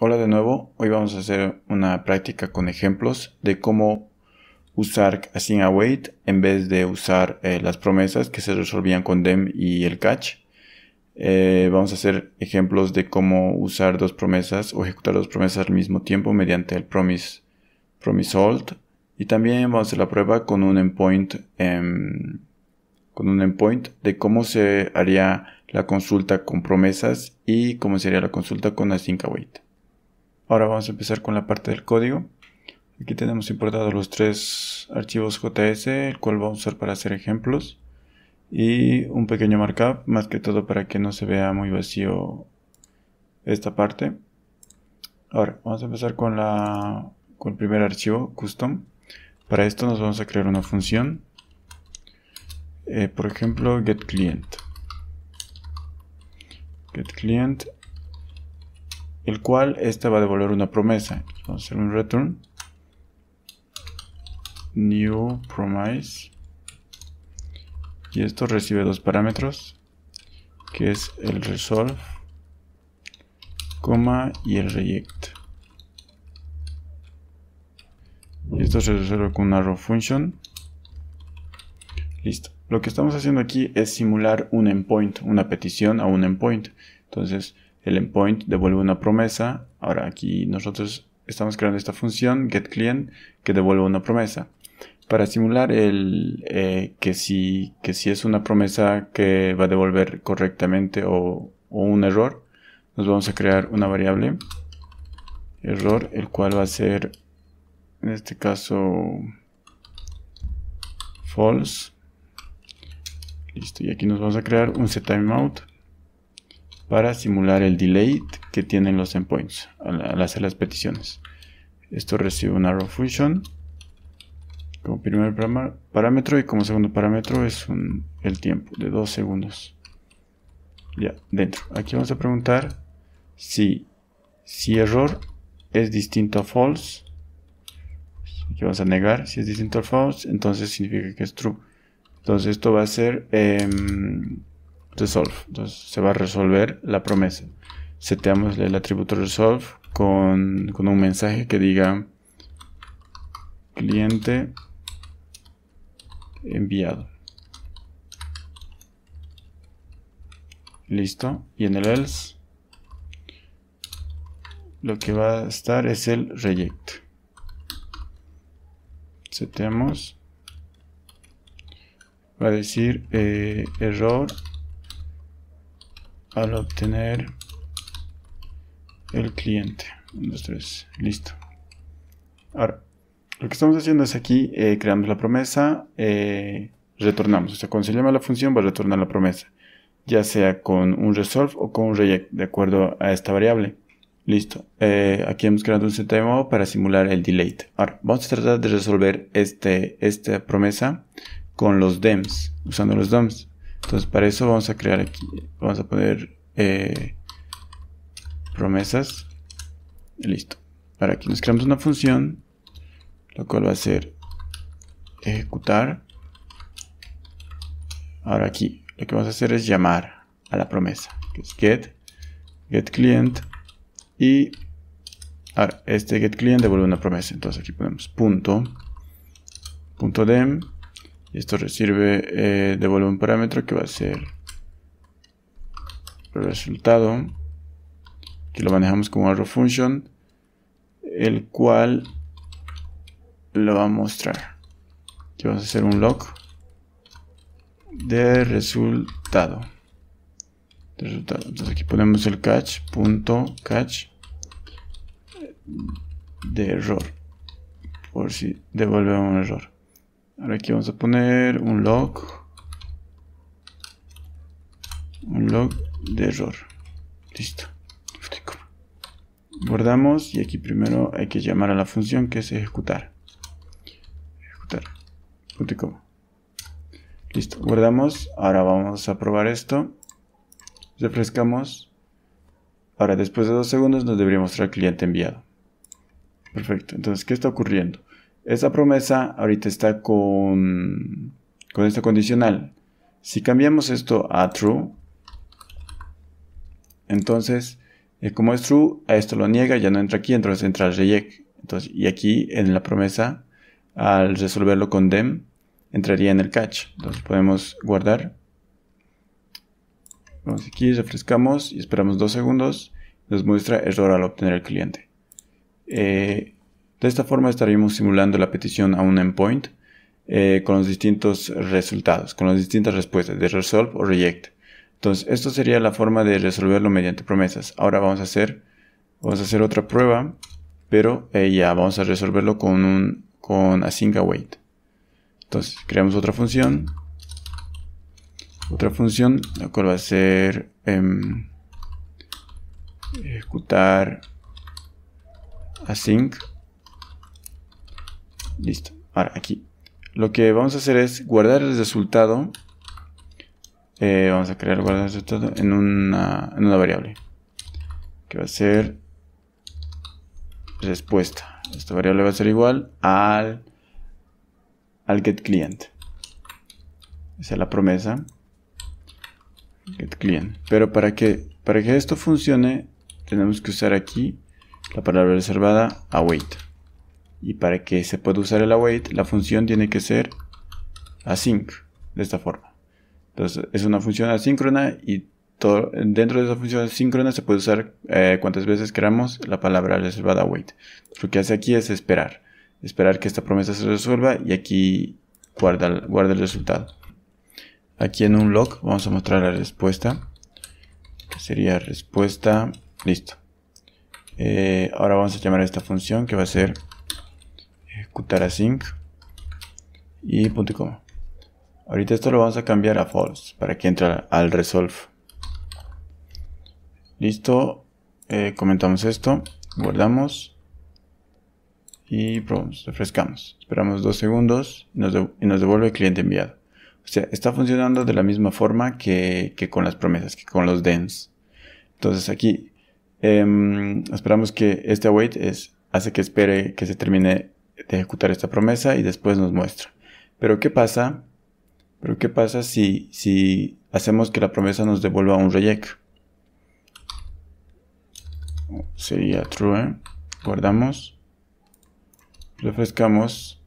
Hola de nuevo, hoy vamos a hacer una práctica con ejemplos de cómo usar async await en vez de usar eh, las promesas que se resolvían con dem y el catch. Eh, vamos a hacer ejemplos de cómo usar dos promesas o ejecutar dos promesas al mismo tiempo mediante el promise, promise hold. Y también vamos a hacer la prueba con un endpoint, em, con un endpoint de cómo se haría la consulta con promesas y cómo sería la consulta con async await. Ahora vamos a empezar con la parte del código. Aquí tenemos importados los tres archivos JS, el cual vamos a usar para hacer ejemplos. Y un pequeño markup, más que todo para que no se vea muy vacío esta parte. Ahora, vamos a empezar con, la, con el primer archivo, custom. Para esto nos vamos a crear una función. Eh, por ejemplo, getClient. GetClient el cual esta va a devolver una promesa. Vamos a hacer un return new promise y esto recibe dos parámetros que es el resolve coma y el reject y esto se resuelve con una arrow function listo lo que estamos haciendo aquí es simular un endpoint una petición a un endpoint entonces el endpoint devuelve una promesa. Ahora aquí nosotros estamos creando esta función getClient que devuelve una promesa. Para simular el, eh, que, si, que si es una promesa que va a devolver correctamente o, un error, nos vamos a crear una variable error, el cual va a ser en este caso false. Listo, y aquí nos vamos a crear un set timeout para simular el delay que tienen los endpoints al, hacer las peticiones. Esto recibe un arrow function como primer parámetro y como segundo parámetro es un, el tiempo de 2 segundos. Ya, dentro. Aquí vamos a preguntar si, si error es distinto a false. Aquí vamos a negar si es distinto a false, entonces significa que es true. Entonces esto va a ser... Em, resolve. Entonces se va a resolver la promesa. Seteamos el atributo resolve con, con un mensaje que diga cliente enviado. Listo. Y en el else lo que va a estar es el reject. Seteamos. Va a decir eh, error al obtener el cliente. 1, listo. Ahora, lo que estamos haciendo es aquí, eh, creamos la promesa, eh, retornamos. O sea, cuando se llama la función va a retornar la promesa. Ya sea con un resolve o con un reject, de acuerdo a esta variable. Listo. Eh, aquí hemos creado un sistema para simular el delay. Ahora, vamos a tratar de resolver este, esta promesa con los DEMS, usando los DEMs. Entonces para eso vamos a crear aquí, vamos a poner eh, promesas. Listo. Para aquí nos creamos una función, lo cual va a ser ejecutar. Ahora aquí lo que vamos a hacer es llamar a la promesa, que es get, get y ahora este get client devuelve una promesa. Entonces aquí ponemos punto, punto dem y esto recibe, eh, devuelve un parámetro que va a ser el resultado, que lo manejamos como arrow function, el cual lo va a mostrar. Que vamos a hacer un log de resultado. Entonces aquí ponemos el catch, punto catch de error, por si devuelve un error. Ahora aquí vamos a poner un log. Un log de error. Listo. Guardamos y aquí primero hay que llamar a la función que es ejecutar. Ejecutar. Listo. Guardamos. Ahora vamos a probar esto. Refrescamos. Ahora después de dos segundos nos debería mostrar el cliente enviado. Perfecto. Entonces, ¿qué está ocurriendo? Esa promesa ahorita está con, esta condicional. Si cambiamos esto a true, entonces, eh, como es true, a esto lo niega, ya no entra aquí, entonces entra al reject. Entonces, y aquí en la promesa, al resolverlo con dem, entraría en el catch. Entonces podemos guardar. Vamos aquí, refrescamos y esperamos dos segundos. Nos muestra error al obtener el cliente. Eh, de esta forma estaríamos simulando la petición a un endpoint eh, con los distintos resultados, con las distintas respuestas de resolve o reject. Entonces, esto sería la forma de resolverlo mediante promesas. Ahora vamos a hacer, vamos a hacer otra prueba, pero eh, ya vamos a resolverlo con, un, con async await. Entonces, creamos otra función. Otra función, la cual va a ser em, ejecutar async Listo. Ahora, aquí. Lo que vamos a hacer es guardar el resultado. Eh, vamos a crear guardar el resultado en una, en una variable. Que va a ser respuesta. Esta variable va a ser igual al, al getClient. Esa es la promesa. GetClient. Pero para que, para que esto funcione, tenemos que usar aquí la palabra reservada await. Y para que se pueda usar el await, la función tiene que ser async, de esta forma. Entonces es una función asíncrona y dentro de esa función asíncrona se puede usar eh, cuantas veces queramos la palabra reservada await. Lo que hace aquí es esperar, esperar que esta promesa se resuelva y aquí guarda, guarda el resultado. Aquí en un log vamos a mostrar la respuesta. Sería respuesta, listo. Eh, ahora vamos a llamar a esta función que va a ser sync y punto y coma. Ahorita esto lo vamos a cambiar a false para que entre al, resolve. Listo, eh, comentamos esto, guardamos y probamos, refrescamos. Esperamos dos segundos y nos, devuelve el cliente enviado. O sea, está funcionando de la misma forma que, con las promesas, que con los dens. Entonces aquí em, esperamos que este await es, hace que espere que se termine de ejecutar esta promesa y después nos muestra. Pero ¿qué pasa? Pero ¿qué pasa si, si hacemos que la promesa nos devuelva un reject? Sería true. ¿eh? Guardamos. Refrescamos.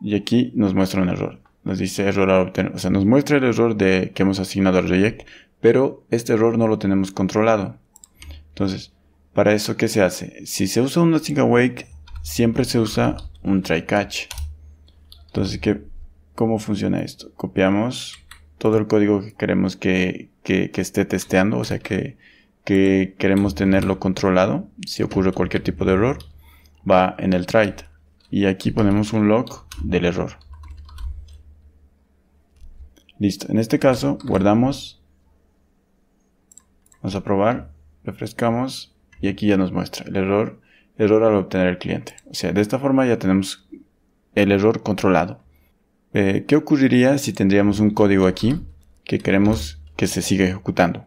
Y aquí nos muestra un error. Nos dice error a obtener. O sea, nos muestra el error de que hemos asignado al reject. Pero este error no lo tenemos controlado. Entonces, para eso, ¿qué se hace? Si se usa una single wake, siempre se usa un try catch. Entonces, ¿qué, ¿cómo funciona esto? Copiamos todo el código que queremos que, esté testeando, o sea, que, que, queremos tenerlo controlado. Si ocurre cualquier tipo de error, va en el try. Y aquí ponemos un log del error. Listo, en este caso guardamos, vamos a probar, refrescamos y aquí ya nos muestra el error error al obtener el cliente. O sea, de esta forma ya tenemos el error controlado. Eh, ¿Qué ocurriría si tendríamos un código aquí que queremos que se siga ejecutando?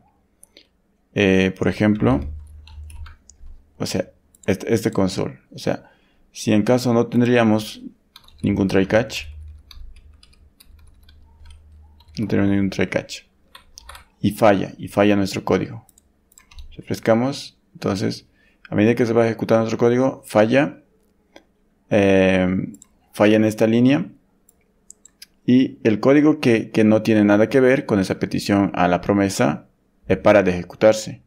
Eh, por ejemplo, o sea, este, este, console. O sea, si en caso no tendríamos ningún try catch, no tenemos ningún try catch y falla, y falla nuestro código. Refrescamos, entonces a medida que se va a ejecutar nuestro código, falla, eh, falla en esta línea y el código que, no tiene nada que ver con esa petición a la promesa eh, para de ejecutarse.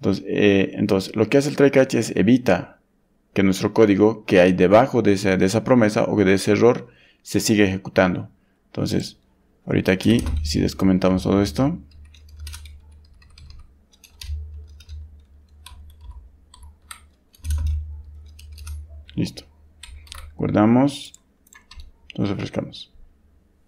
Entonces, eh, entonces, lo que hace el try catch es evita que nuestro código que hay debajo de esa, de esa promesa o de ese error se siga ejecutando. Entonces, ahorita aquí, si descomentamos todo esto, Listo. Guardamos. Nos refrescamos.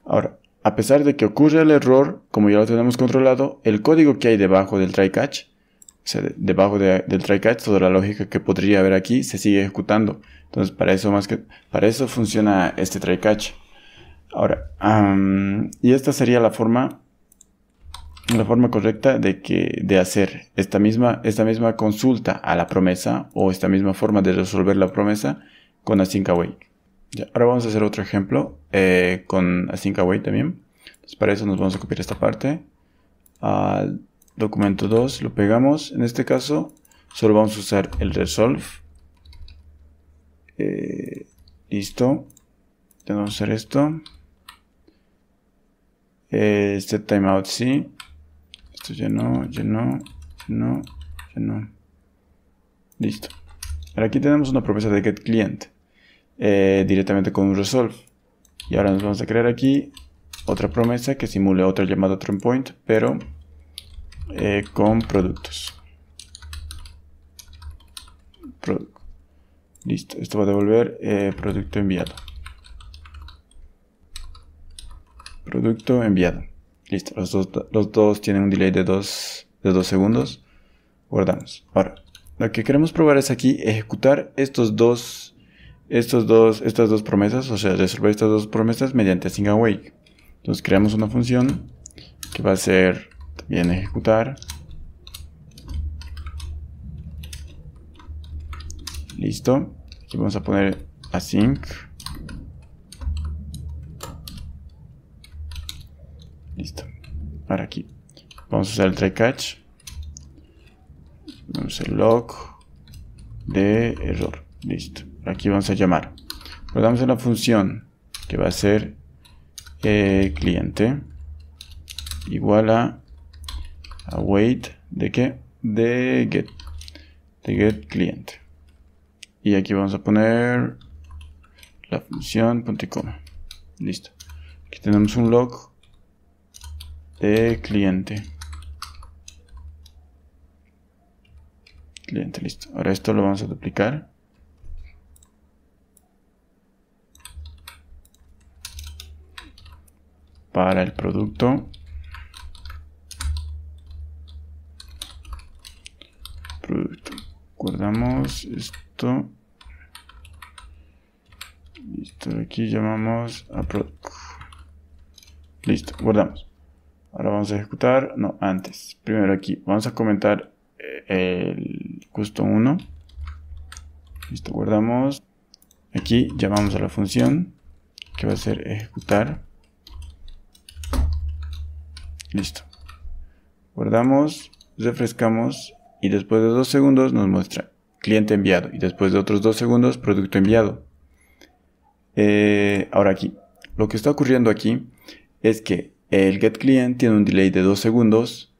Ahora, a pesar de que ocurre el error, como ya lo tenemos controlado, el código que hay debajo del try catch, o sea, debajo del try catch, toda la lógica que podría haber aquí, se sigue ejecutando. Entonces, para eso más que, para eso funciona este try catch. Ahora, y esta sería la forma la forma correcta de, que, de hacer esta misma, esta misma consulta a la promesa o esta misma forma de resolver la promesa con Async ahora vamos a hacer otro ejemplo eh, con Async también. para eso nos vamos a copiar esta parte. Al documento 2 lo pegamos. En este caso solo vamos a usar el resolve. Eh, listo. tenemos hacer esto. Este timeout sí. Esto llenó, llenó, llenó, llenó. Listo. Ahora aquí tenemos una promesa de getClient eh, directamente con un resolve. Y ahora nos vamos a crear aquí otra promesa que simule otra llamada turnPoint point, pero eh, con productos. Listo, esto va a devolver eh, producto enviado. Producto enviado. Listo, los dos, tienen un delay de 2 de dos segundos. Guardamos. Ahora, lo que queremos probar es aquí ejecutar estos dos, estos dos, estas dos promesas, o sea, resolver estas dos promesas mediante async awake. Entonces creamos una función que va a ser también ejecutar. Listo. Aquí vamos a poner async. Listo. para aquí. Vamos a usar el try catch. Vamos a log de error. Listo. Aquí vamos a llamar. a la función que va a ser eh, cliente igual a await de que? De get. De get cliente. Y aquí vamos a poner la función punto y coma. Listo. Aquí tenemos un log de cliente. Cliente, listo. Ahora esto lo vamos a duplicar. Para el producto. Producto. Guardamos esto. Listo, aquí llamamos a producto Listo, guardamos. Ahora vamos a ejecutar, no, antes. Primero aquí, vamos a comentar eh, el custom 1. Listo, guardamos. Aquí llamamos a la función que va a ser ejecutar. Listo. Guardamos, refrescamos y después de dos segundos nos muestra cliente enviado y después de otros dos segundos producto enviado. Eh, ahora aquí, lo que está ocurriendo aquí es que el getClient tiene un delay de 2 segundos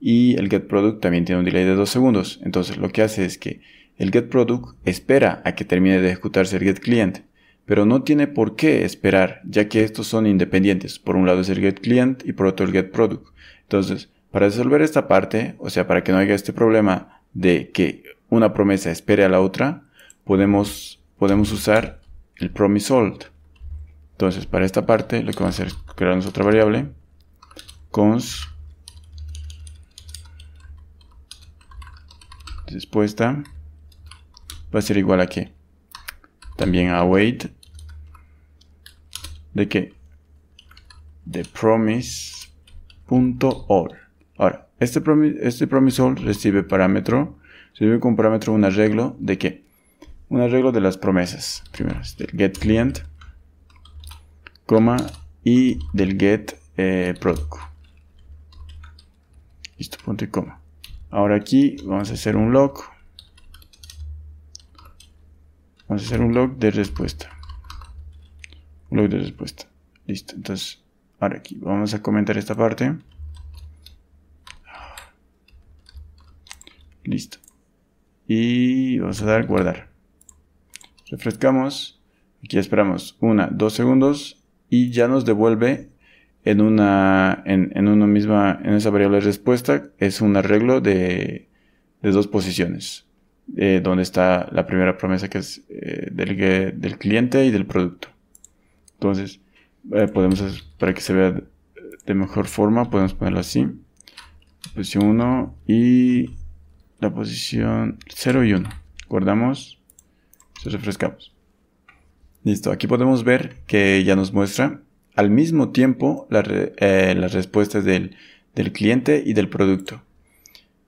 y el getProduct también tiene un delay de 2 segundos. Entonces lo que hace es que el getProduct espera a que termine de ejecutarse el getClient, pero no tiene por qué esperar, ya que estos son independientes. Por un lado es el getClient y por otro el getProduct. Entonces, para resolver esta parte, o sea, para que no haya este problema de que una promesa espere a la otra, podemos, podemos usar el Promise.all entonces, para esta parte, lo que vamos a hacer es crearnos otra variable. Cons. Respuesta. Va a ser igual a que. También a wait. De que. De promise.all, Ahora, este, promise este recibe parámetro. Recibe como parámetro un arreglo de qué? Un arreglo de las promesas. Primero, del get client coma y del get eh, product. Listo, punto y coma. Ahora aquí vamos a hacer un log. Vamos a hacer un log de respuesta. log de respuesta. Listo, entonces ahora aquí vamos a comentar esta parte. Listo. Y vamos a dar guardar. Refrescamos. Aquí esperamos una, dos segundos y ya nos devuelve en una, en, una misma, en esa variable de respuesta, es un arreglo de, dos posiciones, eh, donde está la primera promesa que es eh, del, del, cliente y del producto. Entonces, eh, podemos, para que se vea de mejor forma, podemos ponerlo así. Posición 1 y la posición 0 y 1. Guardamos, se refrescamos. Listo, aquí podemos ver que ya nos muestra al mismo tiempo eh, las respuestas del, cliente y del producto.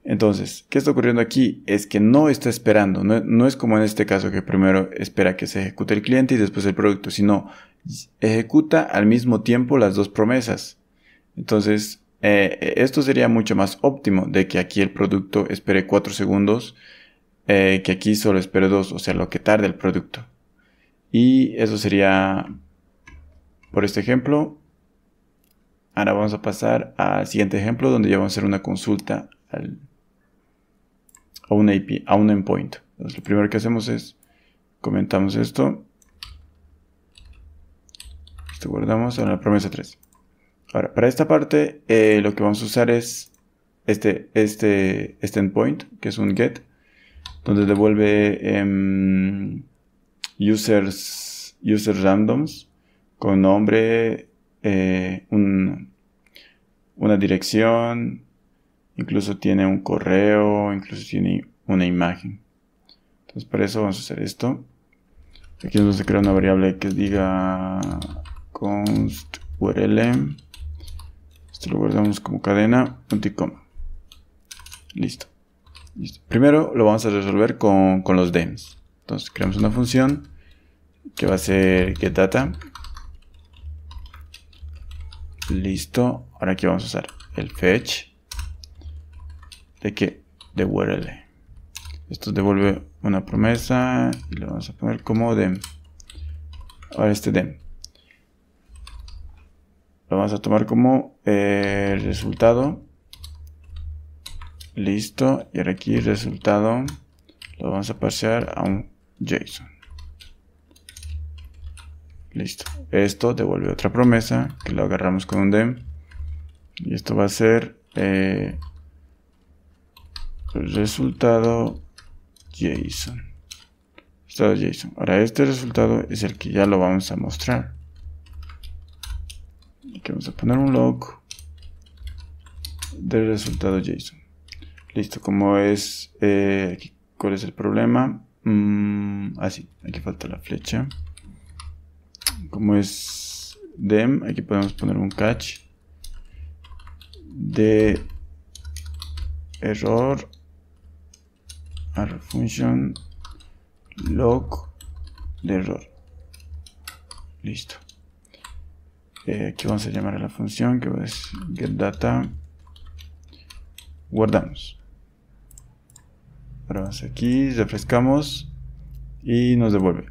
Entonces, ¿qué está ocurriendo aquí? Es que no está esperando, no, es como en este caso que primero espera que se ejecute el cliente y después el producto, sino ejecuta al mismo tiempo las dos promesas. Entonces, eh, esto sería mucho más óptimo de que aquí el producto espere 4 segundos, eh, que aquí solo espere 2, o sea, lo que tarde el producto. Y eso sería por este ejemplo. Ahora vamos a pasar al siguiente ejemplo donde ya vamos a hacer una consulta a, un a un endpoint. Entonces lo primero que hacemos es comentamos esto. Esto guardamos en la promesa 3. Ahora, para esta parte eh, lo que vamos a usar es este, este, este endpoint, que es un get, donde devuelve... Em, users, user randoms con nombre, eh, un, una dirección, incluso tiene un correo, incluso tiene una imagen. Entonces para eso vamos a hacer esto. Aquí vamos a crear una variable que diga const url. Esto lo guardamos como cadena, punto y coma. Listo. Listo. Primero lo vamos a resolver con, con los DEMs. Entonces creamos una función que va a ser data Listo. Ahora aquí vamos a usar el fetch de que de URL. Esto devuelve una promesa y le vamos a poner como dem. Ahora este dem lo vamos a tomar como el eh, resultado. Listo. Y ahora aquí el resultado lo vamos a parsear a un JSON. Listo. Esto devuelve otra promesa que lo agarramos con un dem. Y esto va a ser eh, el resultado JSON. JSON. Ahora este resultado es el que ya lo vamos a mostrar. Aquí vamos a poner un log del resultado JSON. Listo, como es, eh, cuál es el problema. Mm, ah, aquí falta la flecha. Como es dem, aquí podemos poner un catch de error la function log de error. Listo. Eh, aquí vamos a llamar a la función que es getData. Guardamos aquí, refrescamos y nos devuelve.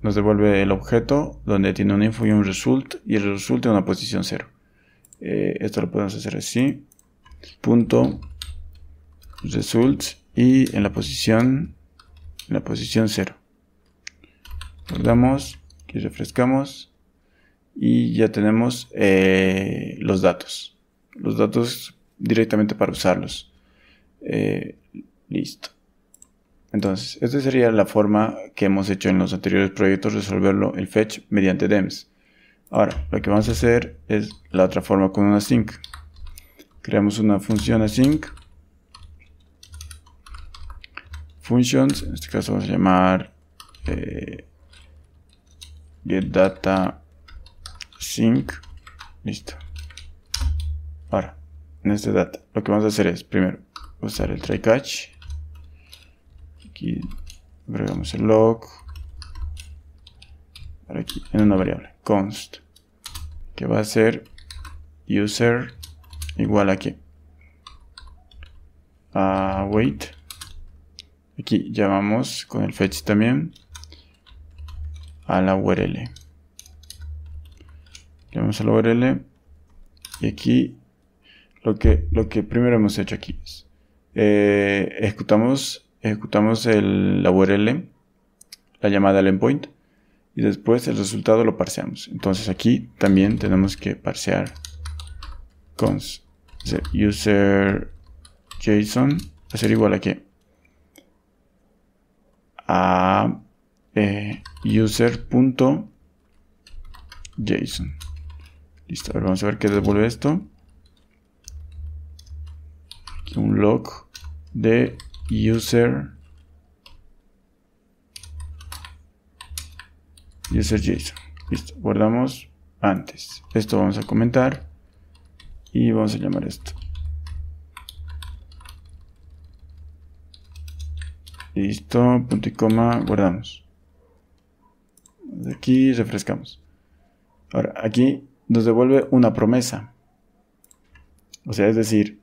Nos devuelve el objeto donde tiene un info y un result y el result en una posición 0. Eh, esto lo podemos hacer así. Punto result y en la posición la posición 0. Guardamos y refrescamos y ya tenemos eh, los datos. Los datos directamente para usarlos. Eh, listo. Entonces, esta sería la forma que hemos hecho en los anteriores proyectos resolverlo el fetch mediante DEMS. Ahora, lo que vamos a hacer es la otra forma con una async. Creamos una función async. Functions, en este caso vamos a llamar eh, data sync. Listo. Ahora, en este data, lo que vamos a hacer es primero usar el try catch agregamos el log. aquí, en una variable, const. Que va a ser user igual a que A wait. Aquí llamamos con el fetch también a la URL. Llamamos a la URL y aquí lo que, lo que primero hemos hecho aquí es eh, ejecutamos ejecutamos el, la URL, la llamada al endpoint, y después el resultado lo parseamos. Entonces aquí también tenemos que parsear con user JSON a ser igual a que a eh, user.json. Listo, vamos a ver qué devuelve esto. un log de user user Listo, guardamos antes. Esto vamos a comentar y vamos a llamar esto. Listo, punto y coma, guardamos. aquí refrescamos. Ahora, aquí nos devuelve una promesa. O sea, es decir,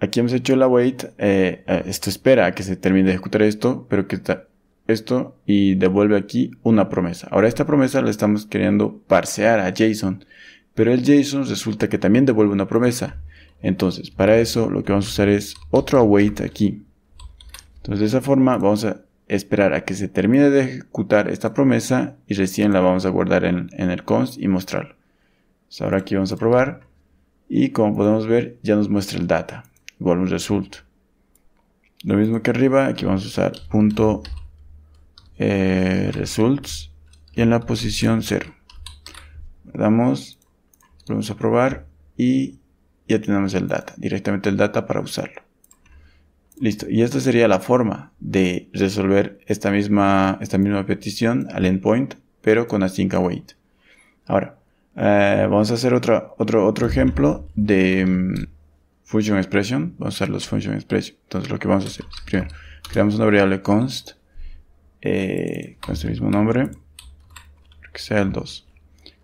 aquí hemos hecho la await, eh, eh, esto espera a que se termine de ejecutar esto, pero que está esto y devuelve aquí una promesa. Ahora esta promesa la estamos queriendo parsear a JSON, pero el JSON resulta que también devuelve una promesa. Entonces, para eso lo que vamos a usar es otro await aquí. Entonces, de esa forma vamos a esperar a que se termine de ejecutar esta promesa y recién la vamos a guardar en, el const y mostrarlo. ahora aquí vamos a probar y como podemos ver ya nos muestra el data igual un result. Lo mismo que arriba, aquí vamos a usar punto eh, results y en la posición 0. Damos, vamos a probar y ya tenemos el data, directamente el data para usarlo. Listo, y esta sería la forma de resolver esta misma, esta misma petición al endpoint, pero con async await. Ahora, eh, vamos a hacer otro, otro, otro ejemplo de mm, function expression, vamos a usar los function expression. Entonces lo que vamos a hacer primero, creamos una variable const, eh, con este mismo nombre, que sea el 2.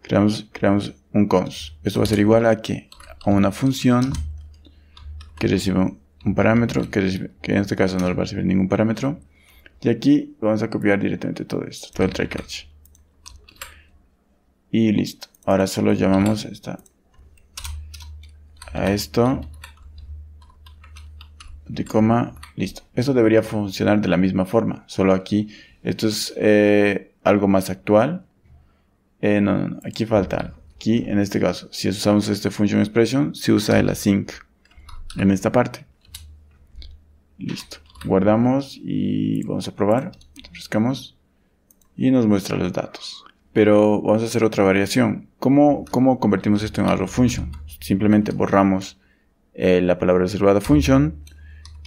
Creamos, creamos un const. Esto va a ser igual a que a una función que recibe un parámetro, que, en este caso no va a recibir ningún parámetro. Y aquí vamos a copiar directamente todo esto, todo el try catch. Y listo. Ahora solo llamamos esta, a esto y coma, listo. Eso debería funcionar de la misma forma, solo aquí esto es eh, algo más actual. Eh, no, no, aquí falta Aquí, en este caso, si usamos este function expression, se usa el async en esta parte. Listo. Guardamos y vamos a probar. Refrescamos y nos muestra los datos. Pero vamos a hacer otra variación. ¿Cómo, cómo convertimos esto en algo function? Simplemente borramos eh, la palabra reservada function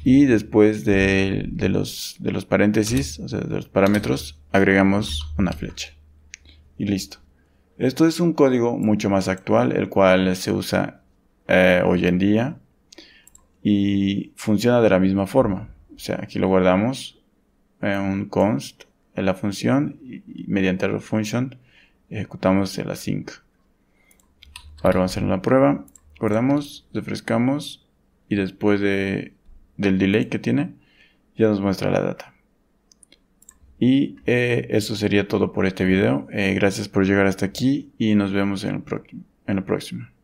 y después de, los, de los paréntesis, o sea, de los parámetros, agregamos una flecha. Y listo. Esto es un código mucho más actual, el cual se usa eh, hoy en día y funciona de la misma forma. O sea, aquí lo guardamos en eh, un const en la función y, mediante la function ejecutamos el async. Ahora vamos a hacer una prueba. Guardamos, refrescamos y después de del delay que tiene, ya nos muestra la data. Y eh, eso sería todo por este video. Eh, gracias por llegar hasta aquí y nos vemos en el, en el